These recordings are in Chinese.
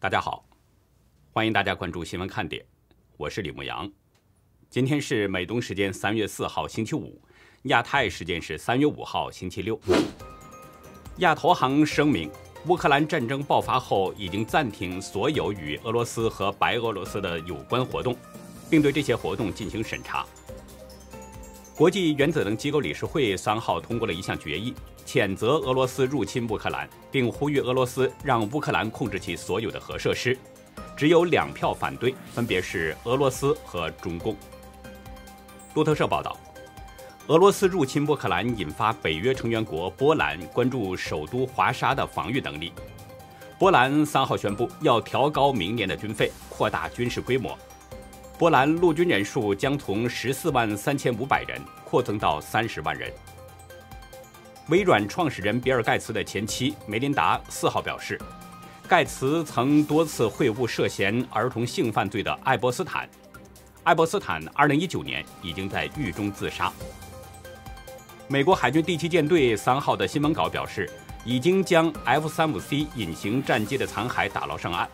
大家好，欢迎大家关注新闻看点，我是李牧阳。今天是美东时间三月四号星期五，亚太时间是三月五号星期六。亚投行声明：乌克兰战争爆发后，已经暂停所有与俄罗斯和白俄罗斯的有关活动，并对这些活动进行审查。国际原子能机构理事会三号通过了一项决议，谴责俄罗斯入侵乌克兰，并呼吁俄罗斯让乌克兰控制其所有的核设施。只有两票反对，分别是俄罗斯和中共。路透社报道，俄罗斯入侵乌克兰引发北约成员国波兰关注首都华沙的防御能力。波兰三号宣布要调高明年的军费，扩大军事规模。波兰陆军人数将从十四万三千五百人扩增到三十万人。微软创始人比尔·盖茨的前妻梅琳达四号表示，盖茨曾多次会晤涉嫌儿童性犯罪的爱伯斯坦。爱伯斯坦二零一九年已经在狱中自杀。美国海军第七舰队三号的新闻稿表示，已经将 F 三五 C 隐形战机的残骸打捞上岸。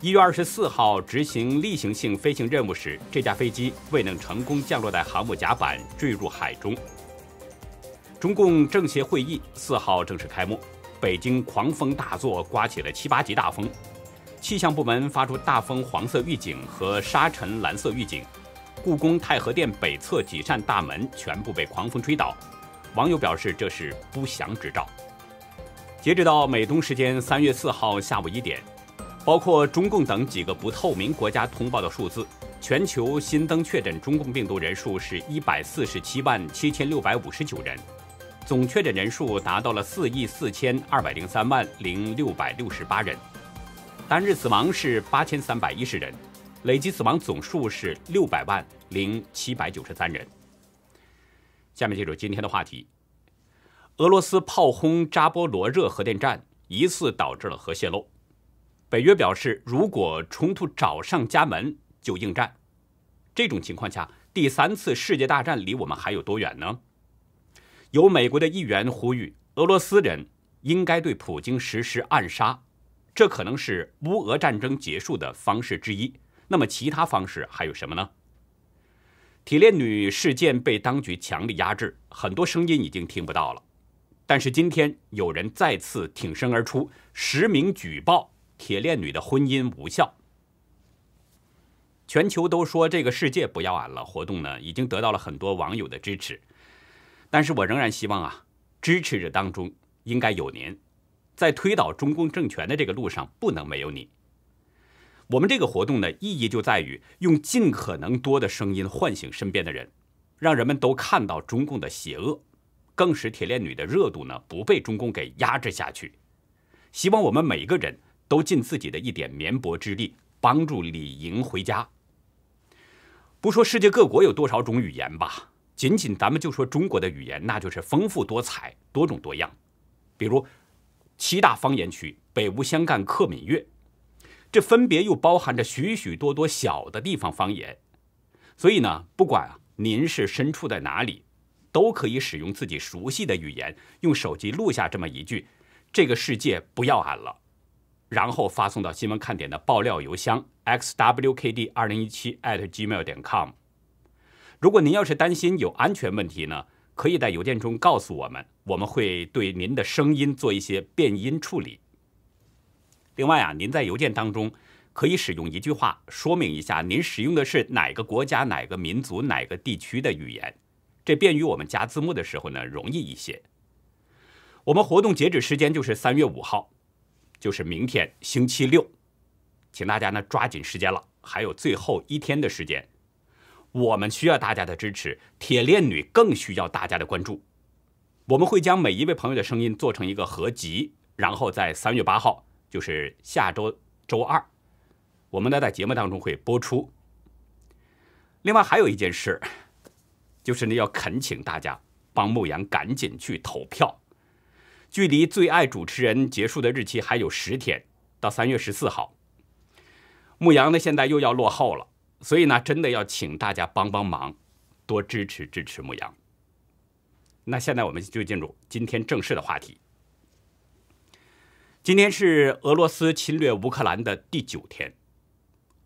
一月二十四号执行例行性飞行任务时，这架飞机未能成功降落在航母甲板，坠入海中。中共政协会议四号正式开幕，北京狂风大作，刮起了七八级大风，气象部门发出大风黄色预警和沙尘蓝色预警。故宫太和殿北侧几扇大门全部被狂风吹倒，网友表示这是不祥之兆。截止到美东时间三月四号下午一点。包括中共等几个不透明国家通报的数字，全球新增确诊中共病毒人数是一百四十七万七千六百五十九人，总确诊人数达到了四亿四千二百零三万零六百六十八人，单日死亡是八千三百一十人，累计死亡总数是六百万零七百九十三人。下面进入今天的话题，俄罗斯炮轰扎波罗热核电站，疑似导致了核泄漏。北约表示，如果冲突找上家门就应战。这种情况下，第三次世界大战离我们还有多远呢？有美国的议员呼吁，俄罗斯人应该对普京实施暗杀，这可能是乌俄战争结束的方式之一。那么，其他方式还有什么呢？铁链女事件被当局强力压制，很多声音已经听不到了。但是今天，有人再次挺身而出，实名举报。铁链女的婚姻无效。全球都说这个世界不要俺了。活动呢已经得到了很多网友的支持，但是我仍然希望啊，支持者当中应该有您，在推倒中共政权的这个路上不能没有你。我们这个活动呢，意义就在于用尽可能多的声音唤醒身边的人，让人们都看到中共的邪恶，更使铁链女的热度呢不被中共给压制下去。希望我们每一个人。都尽自己的一点绵薄之力，帮助李莹回家。不说世界各国有多少种语言吧，仅仅咱们就说中国的语言，那就是丰富多彩、多种多样。比如七大方言区：北吴湘赣克闽粤，这分别又包含着许许多多小的地方方言。所以呢，不管啊您是身处在哪里，都可以使用自己熟悉的语言，用手机录下这么一句：“这个世界不要俺了。”然后发送到新闻看点的爆料邮箱 xwkd2017@gmail.com。如果您要是担心有安全问题呢，可以在邮件中告诉我们，我们会对您的声音做一些变音处理。另外啊，您在邮件当中可以使用一句话说明一下您使用的是哪个国家、哪个民族、哪个地区的语言，这便于我们加字幕的时候呢容易一些。我们活动截止时间就是三月五号。就是明天星期六，请大家呢抓紧时间了，还有最后一天的时间，我们需要大家的支持，铁链女更需要大家的关注。我们会将每一位朋友的声音做成一个合集，然后在三月八号，就是下周周二，我们呢在节目当中会播出。另外还有一件事，就是你要恳请大家帮牧羊赶紧去投票。距离《最爱主持人》结束的日期还有十天，到三月十四号。牧羊呢，现在又要落后了，所以呢，真的要请大家帮帮忙，多支持支持牧羊。那现在我们就进入今天正式的话题。今天是俄罗斯侵略乌克兰的第九天。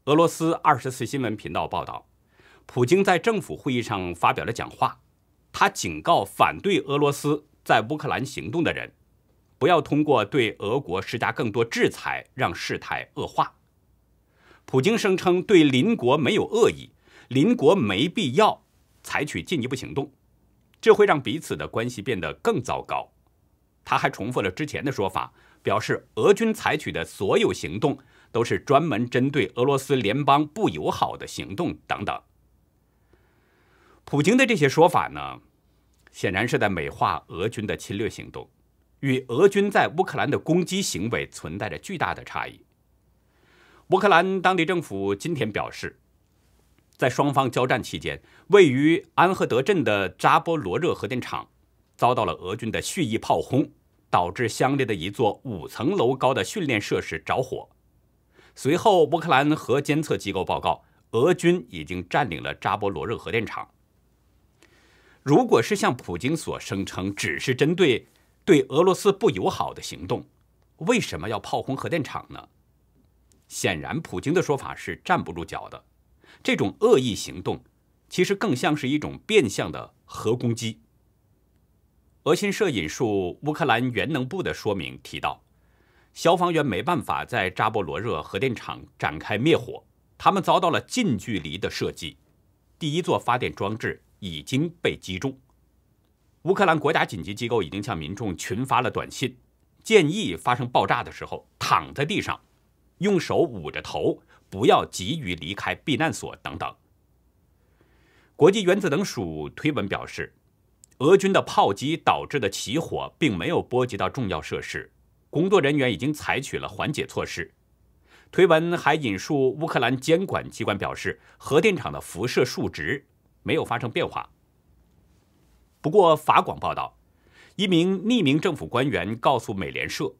俄罗斯二十四新闻频道报道，普京在政府会议上发表了讲话，他警告反对俄罗斯。在乌克兰行动的人，不要通过对俄国施加更多制裁让事态恶化。普京声称对邻国没有恶意，邻国没必要采取进一步行动，这会让彼此的关系变得更糟糕。他还重复了之前的说法，表示俄军采取的所有行动都是专门针对俄罗斯联邦不友好的行动等等。普京的这些说法呢？显然是在美化俄军的侵略行动，与俄军在乌克兰的攻击行为存在着巨大的差异。乌克兰当地政府今天表示，在双方交战期间，位于安赫德镇的扎波罗热核电厂遭到了俄军的蓄意炮轰，导致相邻的一座五层楼高的训练设施着火。随后，乌克兰核监测机构报告，俄军已经占领了扎波罗热核电厂。如果是像普京所声称只是针对对俄罗斯不友好的行动，为什么要炮轰核电厂呢？显然，普京的说法是站不住脚的。这种恶意行动其实更像是一种变相的核攻击。俄新社引述乌克兰原能部的说明提到，消防员没办法在扎波罗热核电厂展开灭火，他们遭到了近距离的射击。第一座发电装置。已经被击中，乌克兰国家紧急机构已经向民众群发了短信，建议发生爆炸的时候躺在地上，用手捂着头，不要急于离开避难所等等。国际原子能署推文表示，俄军的炮击导致的起火并没有波及到重要设施，工作人员已经采取了缓解措施。推文还引述乌克兰监管机关表示，核电厂的辐射数值。没有发生变化。不过法广报道，一名匿名政府官员告诉美联社，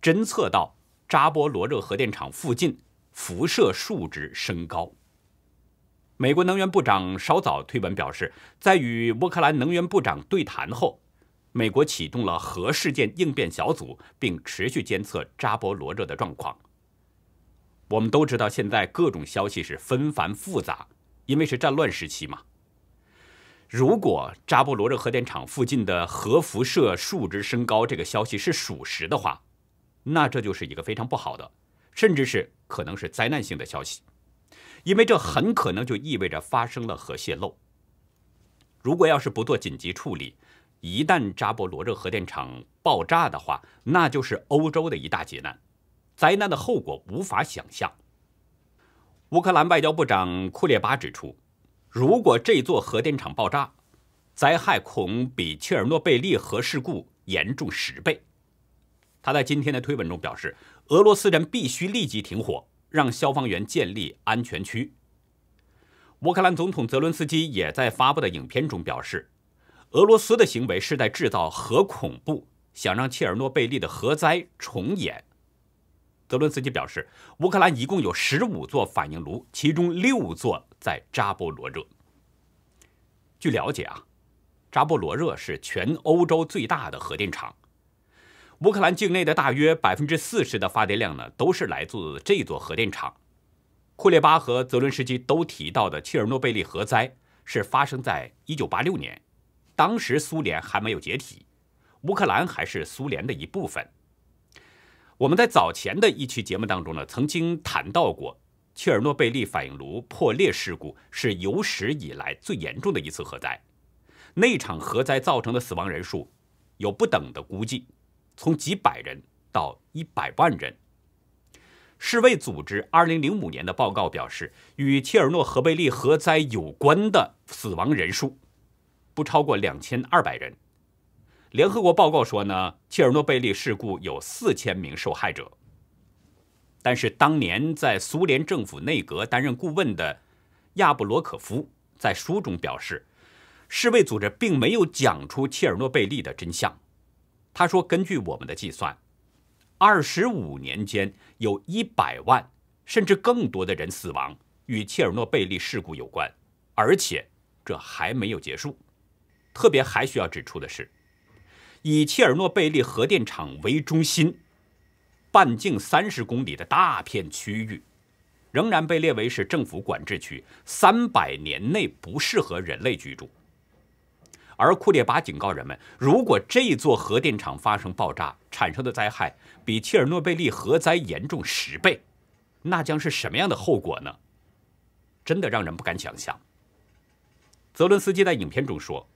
侦测到扎波罗热核电厂附近辐射数值升高。美国能源部长稍早推文表示，在与乌克兰能源部长对谈后，美国启动了核事件应变小组，并持续监测扎波罗热的状况。我们都知道，现在各种消息是纷繁复杂，因为是战乱时期嘛。如果扎波罗热核电厂附近的核辐射数值升高，这个消息是属实的话，那这就是一个非常不好的，甚至是可能是灾难性的消息，因为这很可能就意味着发生了核泄漏。如果要是不做紧急处理，一旦扎波罗热核电厂爆炸的话，那就是欧洲的一大劫难，灾难的后果无法想象。乌克兰外交部长库列巴指出。如果这座核电厂爆炸，灾害恐比切尔诺贝利核事故严重十倍。他在今天的推文中表示，俄罗斯人必须立即停火，让消防员建立安全区。乌克兰总统泽伦斯基也在发布的影片中表示，俄罗斯的行为是在制造核恐怖，想让切尔诺贝利的核灾重演。泽伦斯基表示，乌克兰一共有十五座反应炉，其中六座。在扎波罗热。据了解啊，扎波罗热是全欧洲最大的核电厂，乌克兰境内的大约百分之四十的发电量呢，都是来自这座核电厂。库列巴和泽伦斯基都提到的切尔诺贝利核灾是发生在一九八六年，当时苏联还没有解体，乌克兰还是苏联的一部分。我们在早前的一期节目当中呢，曾经谈到过。切尔诺贝利反应炉破裂事故是有史以来最严重的一次核灾。那场核灾造成的死亡人数有不等的估计，从几百人到一百万人。世卫组织2005年的报告表示，与切尔诺贝利核灾有关的死亡人数不超过2200人。联合国报告说呢，切尔诺贝利事故有4000名受害者。但是，当年在苏联政府内阁担任顾问的亚布罗科夫在书中表示，世卫组织并没有讲出切尔诺贝利的真相。他说：“根据我们的计算，二十五年间有一百万甚至更多的人死亡与切尔诺贝利事故有关，而且这还没有结束。特别还需要指出的是，以切尔诺贝利核电厂为中心。”半径三十公里的大片区域，仍然被列为是政府管制区，三百年内不适合人类居住。而库列巴警告人们，如果这座核电厂发生爆炸，产生的灾害比切尔诺贝利核灾严重十倍，那将是什么样的后果呢？真的让人不敢想象。泽伦斯基在影片中说，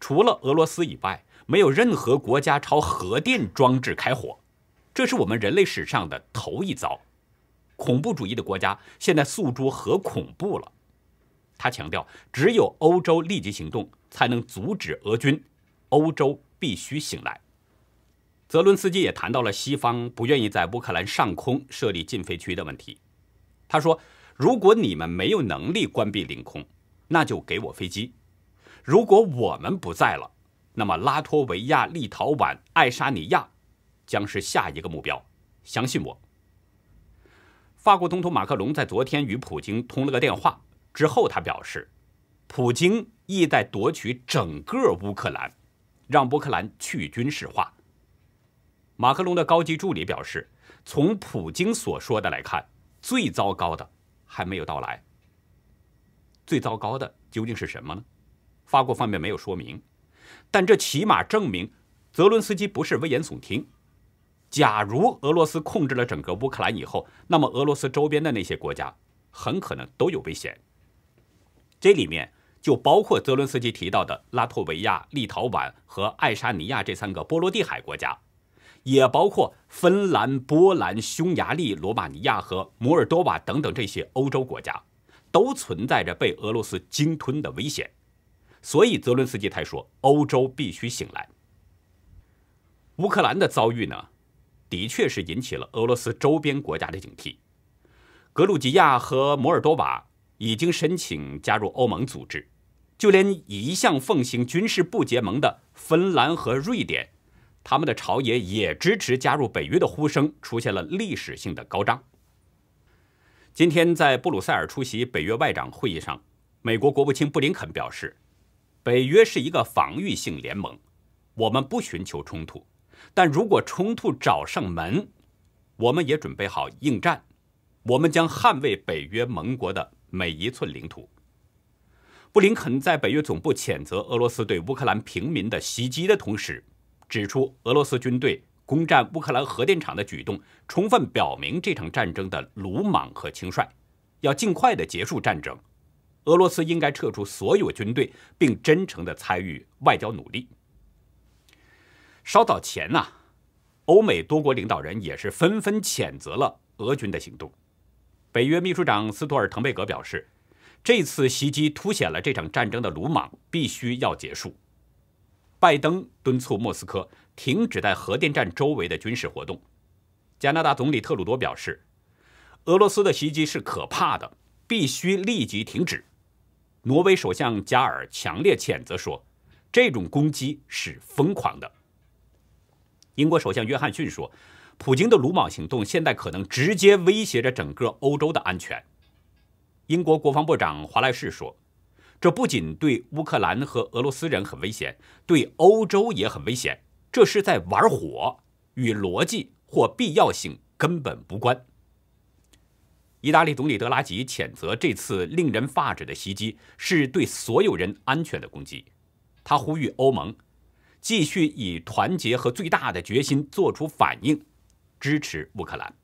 除了俄罗斯以外，没有任何国家朝核电装置开火。这是我们人类史上的头一遭，恐怖主义的国家现在诉诸核恐怖了。他强调，只有欧洲立即行动，才能阻止俄军。欧洲必须醒来。泽伦斯基也谈到了西方不愿意在乌克兰上空设立禁飞区的问题。他说：“如果你们没有能力关闭领空，那就给我飞机。如果我们不在了，那么拉脱维亚、立陶宛、爱沙尼亚。”将是下一个目标，相信我。法国总统马克龙在昨天与普京通了个电话之后，他表示，普京意在夺取整个乌克兰，让乌克兰去军事化。马克龙的高级助理表示，从普京所说的来看，最糟糕的还没有到来。最糟糕的究竟是什么呢？法国方面没有说明，但这起码证明泽伦斯基不是危言耸听。假如俄罗斯控制了整个乌克兰以后，那么俄罗斯周边的那些国家很可能都有危险。这里面就包括泽伦斯基提到的拉脱维亚、立陶宛和爱沙尼亚这三个波罗的海国家，也包括芬兰、波兰、匈牙利、罗马尼亚和摩尔多瓦等等这些欧洲国家，都存在着被俄罗斯鲸吞的危险。所以泽伦斯基才说，欧洲必须醒来。乌克兰的遭遇呢？的确是引起了俄罗斯周边国家的警惕。格鲁吉亚和摩尔多瓦已经申请加入欧盟组织，就连一向奉行军事不结盟的芬兰和瑞典，他们的朝野也支持加入北约的呼声出现了历史性的高涨。今天在布鲁塞尔出席北约外长会议上，美国国务卿布林肯表示：“北约是一个防御性联盟，我们不寻求冲突。”但如果冲突找上门，我们也准备好应战，我们将捍卫北约盟国的每一寸领土。布林肯在北约总部谴责俄罗斯对乌克兰平民的袭击的同时，指出俄罗斯军队攻占乌克兰核电厂的举动，充分表明这场战争的鲁莽和轻率。要尽快的结束战争，俄罗斯应该撤出所有军队，并真诚的参与外交努力。稍早前呐，欧美多国领导人也是纷纷谴责了俄军的行动。北约秘书长斯托尔滕贝格表示，这次袭击凸显了这场战争的鲁莽，必须要结束。拜登敦促莫斯科停止在核电站周围的军事活动。加拿大总理特鲁多表示，俄罗斯的袭击是可怕的，必须立即停止。挪威首相加尔强烈谴责说，这种攻击是疯狂的。英国首相约翰逊说：“普京的鲁莽行动现在可能直接威胁着整个欧洲的安全。”英国国防部长华莱士说：“这不仅对乌克兰和俄罗斯人很危险，对欧洲也很危险。这是在玩火，与逻辑或必要性根本无关。”意大利总理德拉吉谴责这次令人发指的袭击是对所有人安全的攻击，他呼吁欧盟。继续以团结和最大的决心做出反应，支持乌克兰。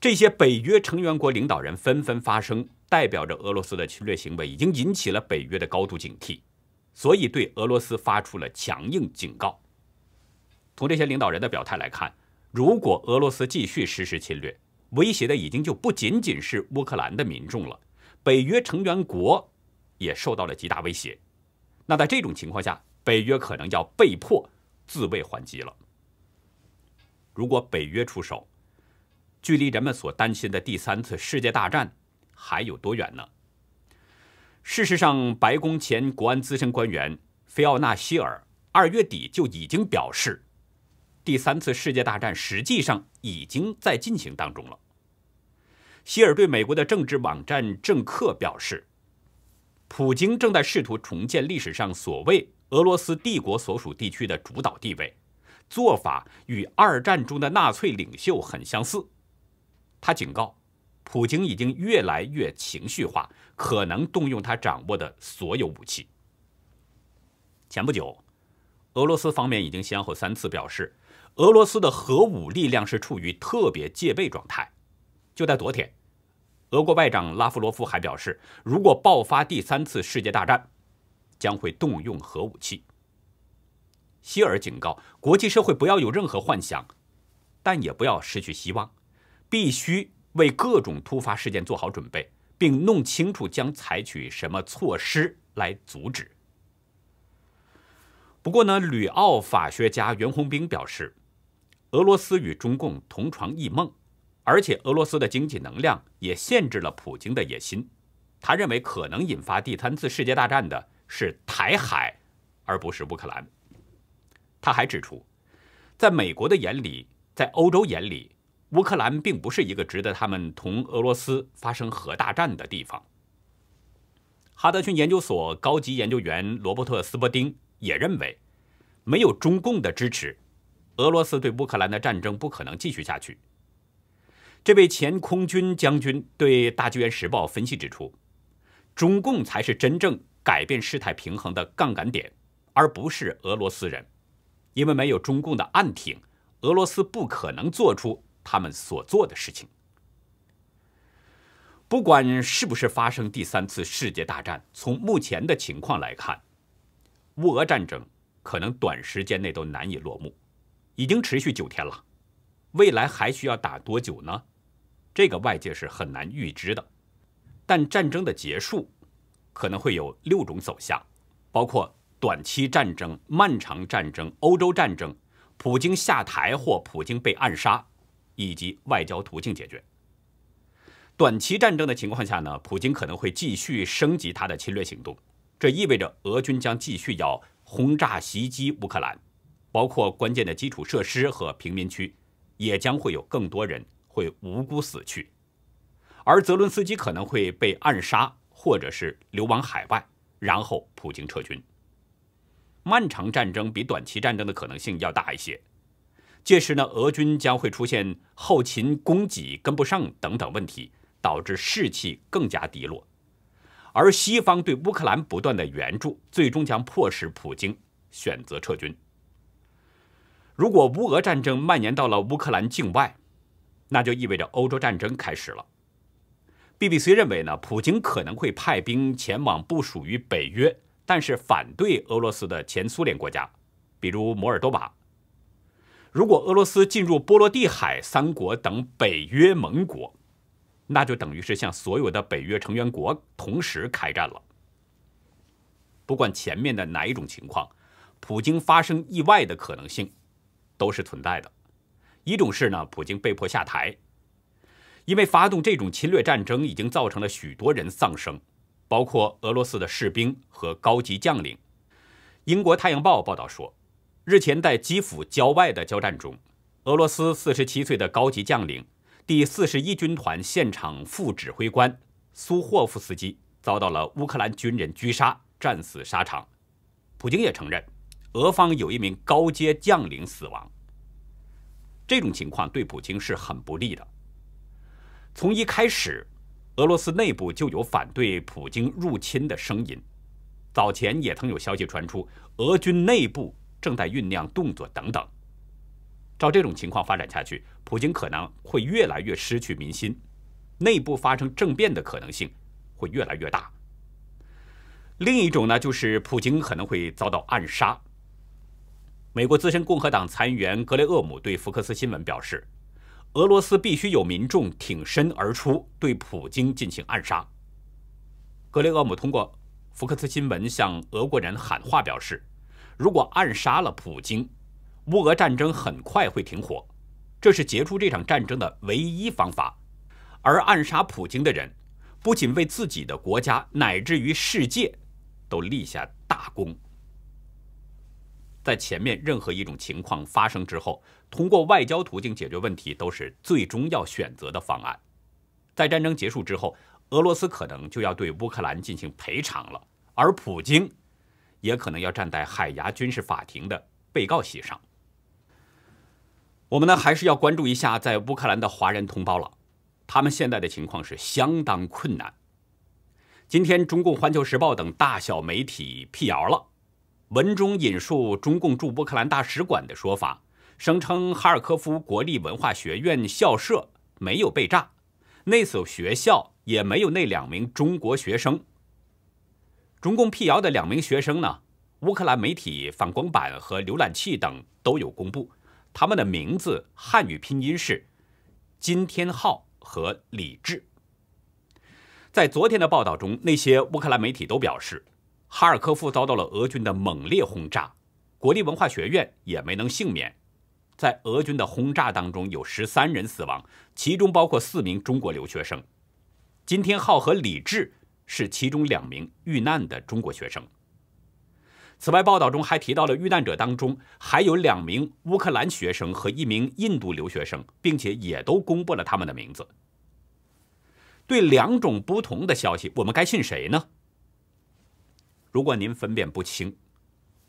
这些北约成员国领导人纷纷发声，代表着俄罗斯的侵略行为已经引起了北约的高度警惕，所以对俄罗斯发出了强硬警告。从这些领导人的表态来看，如果俄罗斯继续实施侵略，威胁的已经就不仅仅是乌克兰的民众了，北约成员国也受到了极大威胁。那在这种情况下，北约可能要被迫自卫还击了。如果北约出手，距离人们所担心的第三次世界大战还有多远呢？事实上，白宫前国安资深官员菲奥娜·希尔二月底就已经表示，第三次世界大战实际上已经在进行当中了。希尔对美国的政治网站《政客》表示，普京正在试图重建历史上所谓。俄罗斯帝国所属地区的主导地位，做法与二战中的纳粹领袖很相似。他警告，普京已经越来越情绪化，可能动用他掌握的所有武器。前不久，俄罗斯方面已经先后三次表示，俄罗斯的核武力量是处于特别戒备状态。就在昨天，俄国外长拉夫罗夫还表示，如果爆发第三次世界大战。将会动用核武器。希尔警告国际社会不要有任何幻想，但也不要失去希望，必须为各种突发事件做好准备，并弄清楚将采取什么措施来阻止。不过呢，吕奥法学家袁宏斌表示，俄罗斯与中共同床异梦，而且俄罗斯的经济能量也限制了普京的野心。他认为可能引发第三次世界大战的。是台海，而不是乌克兰。他还指出，在美国的眼里，在欧洲眼里，乌克兰并不是一个值得他们同俄罗斯发生核大战的地方。哈德逊研究所高级研究员罗伯特斯伯丁也认为，没有中共的支持，俄罗斯对乌克兰的战争不可能继续下去。这位前空军将军对《大纪元时报》分析指出，中共才是真正。改变事态平衡的杠杆点，而不是俄罗斯人，因为没有中共的暗挺，俄罗斯不可能做出他们所做的事情。不管是不是发生第三次世界大战，从目前的情况来看，乌俄战争可能短时间内都难以落幕，已经持续九天了，未来还需要打多久呢？这个外界是很难预知的，但战争的结束。可能会有六种走向，包括短期战争、漫长战争、欧洲战争、普京下台或普京被暗杀，以及外交途径解决。短期战争的情况下呢，普京可能会继续升级他的侵略行动，这意味着俄军将继续要轰炸袭击乌克兰，包括关键的基础设施和平民区，也将会有更多人会无辜死去，而泽伦斯基可能会被暗杀。或者是流亡海外，然后普京撤军。漫长战争比短期战争的可能性要大一些，届时呢，俄军将会出现后勤供给跟不上等等问题，导致士气更加低落。而西方对乌克兰不断的援助，最终将迫使普京选择撤军。如果乌俄战争蔓延到了乌克兰境外，那就意味着欧洲战争开始了。BBC 认为呢，普京可能会派兵前往不属于北约但是反对俄罗斯的前苏联国家，比如摩尔多瓦。如果俄罗斯进入波罗的海三国等北约盟国，那就等于是向所有的北约成员国同时开战了。不管前面的哪一种情况，普京发生意外的可能性都是存在的。一种是呢，普京被迫下台。因为发动这种侵略战争已经造成了许多人丧生，包括俄罗斯的士兵和高级将领。英国《太阳报》报道说，日前在基辅郊外的交战中，俄罗斯四十七岁的高级将领、第四十一军团现场副指挥官苏霍夫斯基遭到了乌克兰军人狙杀，战死沙场。普京也承认，俄方有一名高阶将领死亡。这种情况对普京是很不利的。从一开始，俄罗斯内部就有反对普京入侵的声音。早前也曾有消息传出，俄军内部正在酝酿动作等等。照这种情况发展下去，普京可能会越来越失去民心，内部发生政变的可能性会越来越大。另一种呢，就是普京可能会遭到暗杀。美国资深共和党参议员格雷厄姆对福克斯新闻表示。俄罗斯必须有民众挺身而出，对普京进行暗杀。格雷厄姆通过福克斯新闻向俄国人喊话表示，如果暗杀了普京，乌俄战争很快会停火，这是结束这场战争的唯一方法。而暗杀普京的人，不仅为自己的国家，乃至于世界，都立下大功。在前面任何一种情况发生之后，通过外交途径解决问题都是最终要选择的方案。在战争结束之后，俄罗斯可能就要对乌克兰进行赔偿了，而普京也可能要站在海牙军事法庭的被告席上。我们呢，还是要关注一下在乌克兰的华人同胞了，他们现在的情况是相当困难。今天，中共《环球时报》等大小媒体辟谣了。文中引述中共驻乌克兰大使馆的说法，声称哈尔科夫国立文化学院校舍没有被炸，那所学校也没有那两名中国学生。中共辟谣的两名学生呢？乌克兰媒体反光板和浏览器等都有公布，他们的名字汉语拼音是金天浩和李志。在昨天的报道中，那些乌克兰媒体都表示。哈尔科夫遭到了俄军的猛烈轰炸，国立文化学院也没能幸免。在俄军的轰炸当中，有十三人死亡，其中包括四名中国留学生。金天浩和李志是其中两名遇难的中国学生。此外，报道中还提到了遇难者当中还有两名乌克兰学生和一名印度留学生，并且也都公布了他们的名字。对两种不同的消息，我们该信谁呢？如果您分辨不清，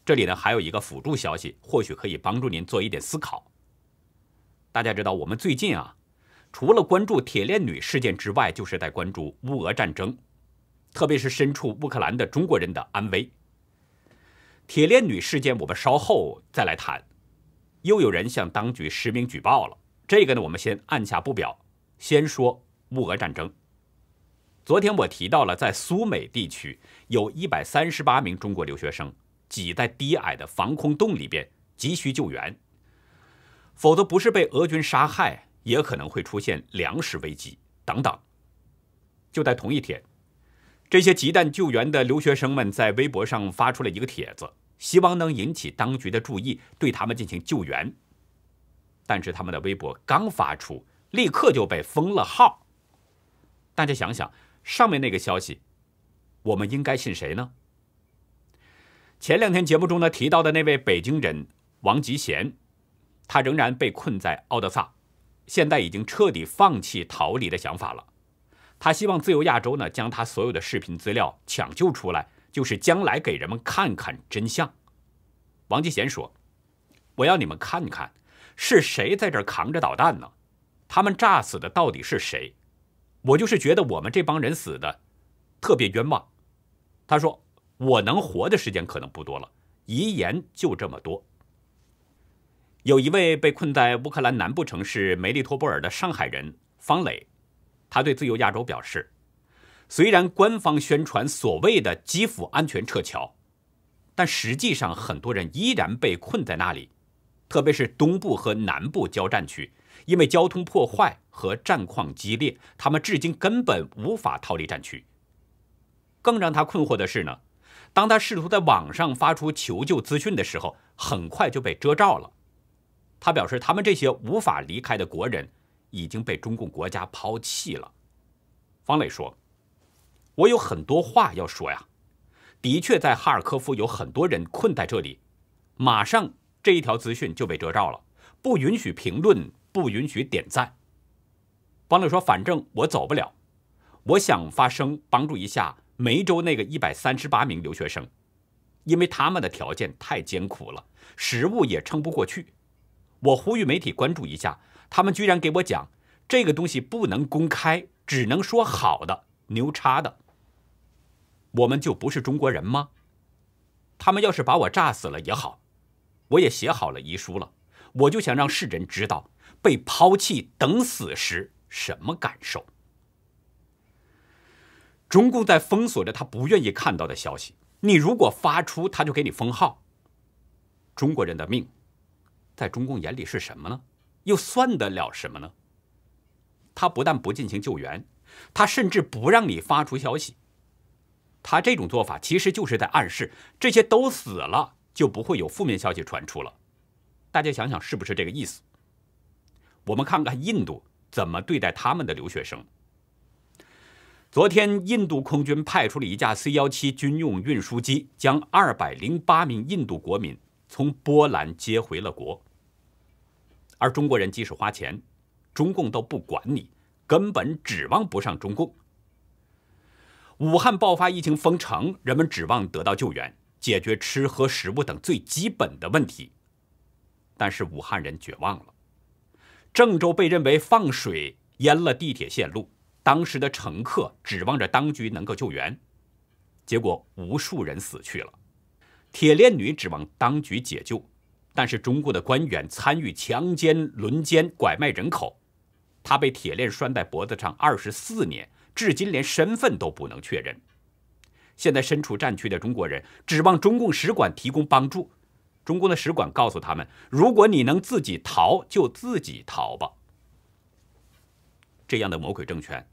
这里呢还有一个辅助消息，或许可以帮助您做一点思考。大家知道，我们最近啊，除了关注铁链女事件之外，就是在关注乌俄战争，特别是身处乌克兰的中国人的安危。铁链女事件我们稍后再来谈。又有人向当局实名举报了，这个呢我们先按下不表，先说乌俄战争。昨天我提到了，在苏美地区有一百三十八名中国留学生挤在低矮的防空洞里边，急需救援，否则不是被俄军杀害，也可能会出现粮食危机等等。就在同一天，这些亟待救援的留学生们在微博上发出了一个帖子，希望能引起当局的注意，对他们进行救援。但是他们的微博刚发出，立刻就被封了号。大家想想。上面那个消息，我们应该信谁呢？前两天节目中呢提到的那位北京人王吉贤，他仍然被困在奥德萨，现在已经彻底放弃逃离的想法了。他希望自由亚洲呢将他所有的视频资料抢救出来，就是将来给人们看看真相。王吉贤说：“我要你们看看，是谁在这扛着导弹呢？他们炸死的到底是谁？”我就是觉得我们这帮人死的特别冤枉。他说：“我能活的时间可能不多了，遗言就这么多。”有一位被困在乌克兰南部城市梅利托波尔的上海人方磊，他对《自由亚洲》表示：“虽然官方宣传所谓的基辅安全撤侨，但实际上很多人依然被困在那里，特别是东部和南部交战区。”因为交通破坏和战况激烈，他们至今根本无法逃离战区。更让他困惑的是呢，当他试图在网上发出求救资讯的时候，很快就被遮罩了。他表示，他们这些无法离开的国人已经被中共国家抛弃了。方磊说：“我有很多话要说呀，的确，在哈尔科夫有很多人困在这里，马上这一条资讯就被遮罩了，不允许评论。”不允许点赞。邦乐说：“反正我走不了，我想发声，帮助一下梅州那个一百三十八名留学生，因为他们的条件太艰苦了，食物也撑不过去。我呼吁媒体关注一下。他们居然给我讲这个东西不能公开，只能说好的、牛叉的。我们就不是中国人吗？他们要是把我炸死了也好，我也写好了遗书了。我就想让世人知道。”被抛弃、等死时什么感受？中共在封锁着他不愿意看到的消息。你如果发出，他就给你封号。中国人的命，在中共眼里是什么呢？又算得了什么呢？他不但不进行救援，他甚至不让你发出消息。他这种做法，其实就是在暗示：这些都死了，就不会有负面消息传出了。大家想想，是不是这个意思？我们看看印度怎么对待他们的留学生。昨天，印度空军派出了一架 C17 军用运输机，将二百零八名印度国民从波兰接回了国。而中国人即使花钱，中共都不管你，根本指望不上中共。武汉爆发疫情封城，人们指望得到救援，解决吃喝食物等最基本的问题，但是武汉人绝望了。郑州被认为放水淹了地铁线路，当时的乘客指望着当局能够救援，结果无数人死去了。铁链女指望当局解救，但是中国的官员参与强奸、轮奸、拐卖人口，她被铁链拴在脖子上二十四年，至今连身份都不能确认。现在身处战区的中国人指望中共使馆提供帮助。中共的使馆告诉他们：“如果你能自己逃，就自己逃吧。”这样的魔鬼政权，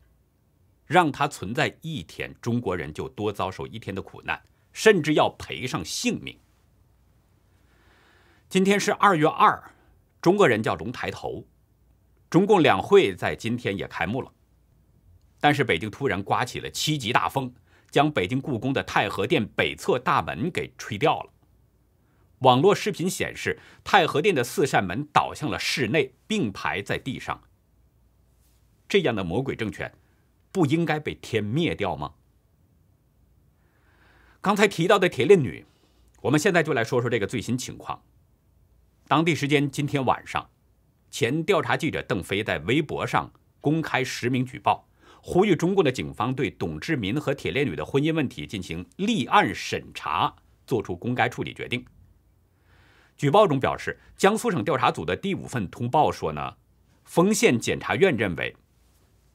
让它存在一天，中国人就多遭受一天的苦难，甚至要赔上性命。今天是二月二，中国人叫龙抬头。中共两会在今天也开幕了，但是北京突然刮起了七级大风，将北京故宫的太和殿北侧大门给吹掉了。网络视频显示，太和殿的四扇门倒向了室内，并排在地上。这样的魔鬼政权，不应该被天灭掉吗？刚才提到的铁链女，我们现在就来说说这个最新情况。当地时间今天晚上，前调查记者邓飞在微博上公开实名举报，呼吁中共的警方对董志民和铁链女的婚姻问题进行立案审查，作出公开处理决定。举报中表示，江苏省调查组的第五份通报说呢，丰县检察院认为，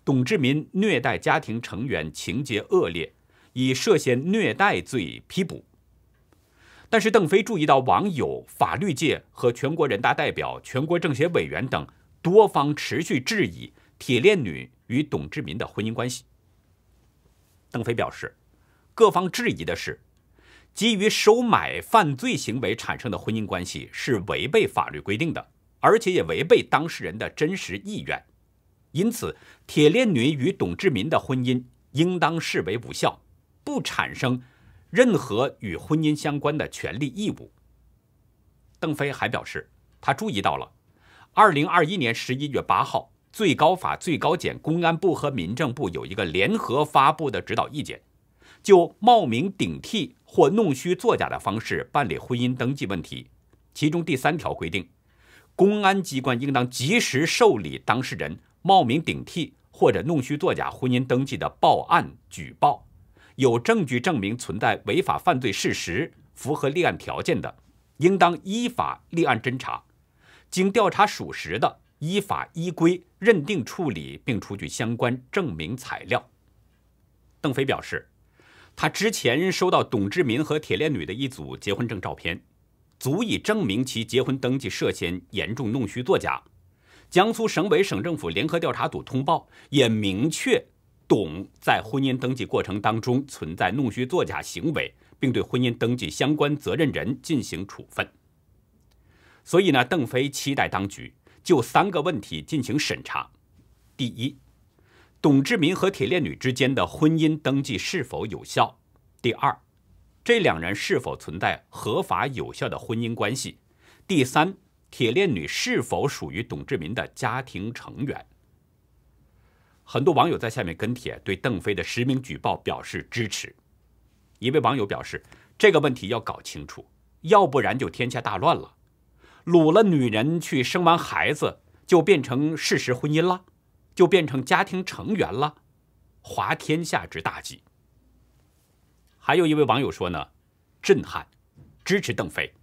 董志民虐待家庭成员，情节恶劣，以涉嫌虐待罪批捕。但是，邓飞注意到网友、法律界和全国人大代表、全国政协委员等多方持续质疑铁链女与董志民的婚姻关系。邓飞表示，各方质疑的是。基于收买犯罪行为产生的婚姻关系是违背法律规定的，而且也违背当事人的真实意愿，因此铁链女与董志民的婚姻应当视为无效，不产生任何与婚姻相关的权利义务。邓飞还表示，他注意到了，二零二一年十一月八号，最高法、最高检、公安部和民政部有一个联合发布的指导意见，就冒名顶替。或弄虚作假的方式办理婚姻登记问题，其中第三条规定，公安机关应当及时受理当事人冒名顶替或者弄虚作假婚姻登记的报案举报，有证据证明存在违法犯罪事实，符合立案条件的，应当依法立案侦查。经调查属实的，依法依规认定处理，并出具相关证明材料。邓飞表示。他之前收到董志民和铁链女的一组结婚证照片，足以证明其结婚登记涉嫌严重弄虚作假。江苏省委省政府联合调查组通报也明确，董在婚姻登记过程当中存在弄虚作假行为，并对婚姻登记相关责任人进行处分。所以呢，邓飞期待当局就三个问题进行审查：第一，董志民和铁链女之间的婚姻登记是否有效？第二，这两人是否存在合法有效的婚姻关系？第三，铁链女是否属于董志民的家庭成员？很多网友在下面跟帖，对邓飞的实名举报表示支持。一位网友表示：“这个问题要搞清楚，要不然就天下大乱了。掳了女人去生完孩子，就变成事实婚姻了。”就变成家庭成员了，滑天下之大稽。还有一位网友说呢，震撼，支持邓飞。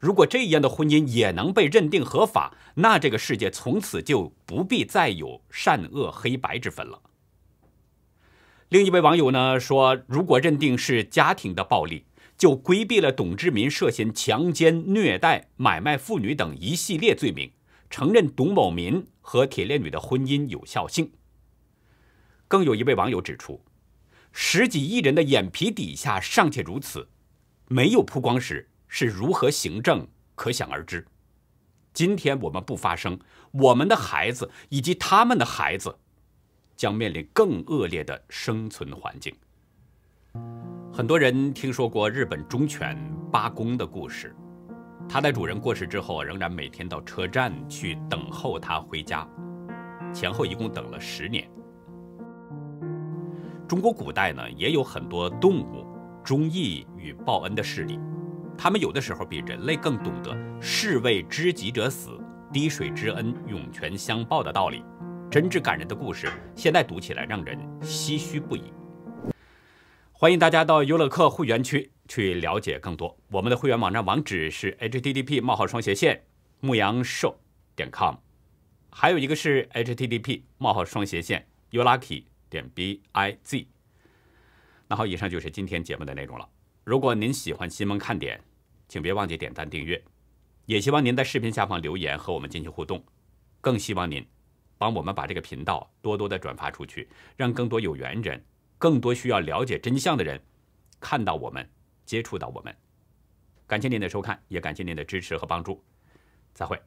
如果这样的婚姻也能被认定合法，那这个世界从此就不必再有善恶黑白之分了。另一位网友呢说，如果认定是家庭的暴力，就规避了董志民涉嫌强奸、虐待、买卖妇女等一系列罪名。承认董某民和铁链女的婚姻有效性。更有一位网友指出，十几亿人的眼皮底下尚且如此，没有曝光时是如何行政，可想而知。今天我们不发声，我们的孩子以及他们的孩子将面临更恶劣的生存环境。很多人听说过日本忠犬八公的故事。它的主人过世之后，仍然每天到车站去等候它回家，前后一共等了十年。中国古代呢，也有很多动物忠义与报恩的事例，它们有的时候比人类更懂得“士为知己者死，滴水之恩，涌泉相报”的道理。真挚感人的故事，现在读起来让人唏嘘不已。欢迎大家到优乐客会员区。去了解更多，我们的会员网站网址是 http: 冒号双斜线牧羊兽点 com，还有一个是 http: 冒号双斜线 ulucky 点 biz。那好，以上就是今天节目的内容了。如果您喜欢《新闻看点》，请别忘记点赞、订阅，也希望您在视频下方留言和我们进行互动，更希望您帮我们把这个频道多多的转发出去，让更多有缘人、更多需要了解真相的人看到我们。接触到我们，感谢您的收看，也感谢您的支持和帮助，再会。